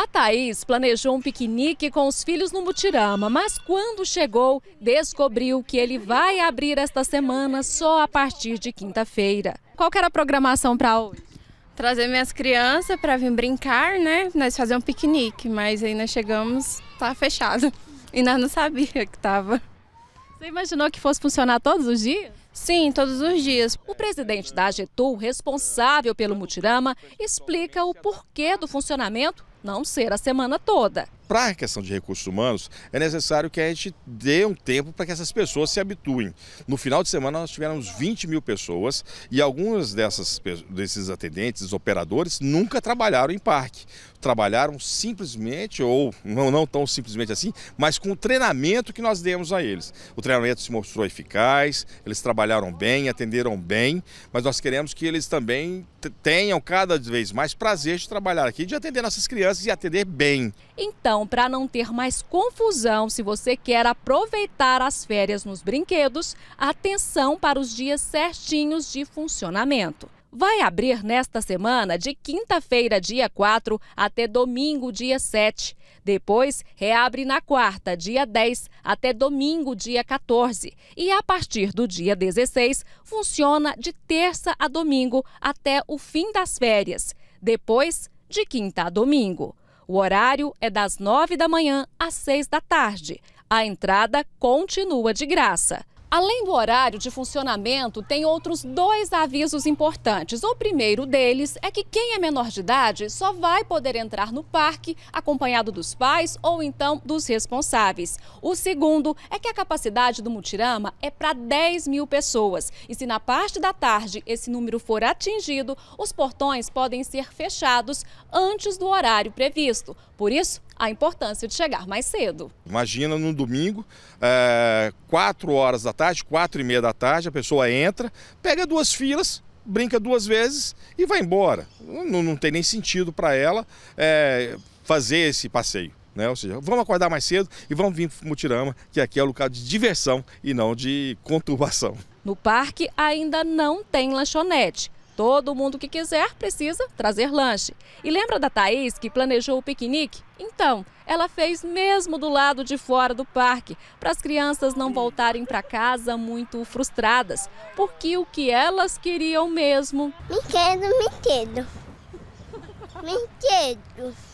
A Thaís planejou um piquenique com os filhos no Mutirama, mas quando chegou, descobriu que ele vai abrir esta semana só a partir de quinta-feira. Qual era a programação para hoje? Trazer minhas crianças para vir brincar, né? Nós fazer um piquenique, mas ainda chegamos, tá fechado. E nós não sabia que tava. Você imaginou que fosse funcionar todos os dias? Sim, todos os dias. O presidente da Getul, responsável pelo Mutirama, explica o porquê do funcionamento não ser a semana toda. Para a questão de recursos humanos, é necessário que a gente dê um tempo para que essas pessoas se habituem. No final de semana, nós tivemos 20 mil pessoas e algumas dessas, desses atendentes, operadores, nunca trabalharam em parque trabalharam simplesmente, ou não, não tão simplesmente assim, mas com o treinamento que nós demos a eles. O treinamento se mostrou eficaz, eles trabalharam bem, atenderam bem, mas nós queremos que eles também tenham cada vez mais prazer de trabalhar aqui, de atender nossas crianças e atender bem. Então, para não ter mais confusão, se você quer aproveitar as férias nos brinquedos, atenção para os dias certinhos de funcionamento vai abrir nesta semana, de quinta-feira, dia 4, até domingo, dia 7. Depois, reabre na quarta, dia 10, até domingo, dia 14. E a partir do dia 16, funciona de terça a domingo até o fim das férias. Depois, de quinta a domingo. O horário é das 9 da manhã às 6 da tarde. A entrada continua de graça. Além do horário de funcionamento, tem outros dois avisos importantes. O primeiro deles é que quem é menor de idade só vai poder entrar no parque acompanhado dos pais ou então dos responsáveis. O segundo é que a capacidade do Mutirama é para 10 mil pessoas. E se na parte da tarde esse número for atingido, os portões podem ser fechados antes do horário previsto. Por isso, a importância de chegar mais cedo. Imagina no domingo, é, 4 horas da tarde, 4 e meia da tarde, a pessoa entra, pega duas filas, brinca duas vezes e vai embora. Não, não tem nem sentido para ela é, fazer esse passeio. Né? Ou seja, vamos acordar mais cedo e vamos vir para Mutirama, que aqui é o local de diversão e não de conturbação. No parque ainda não tem lanchonete, Todo mundo que quiser precisa trazer lanche. E lembra da Thaís que planejou o piquenique? Então, ela fez mesmo do lado de fora do parque, para as crianças não voltarem para casa muito frustradas, porque o que elas queriam mesmo. Brinquedo, brinquedo. Brinquedo.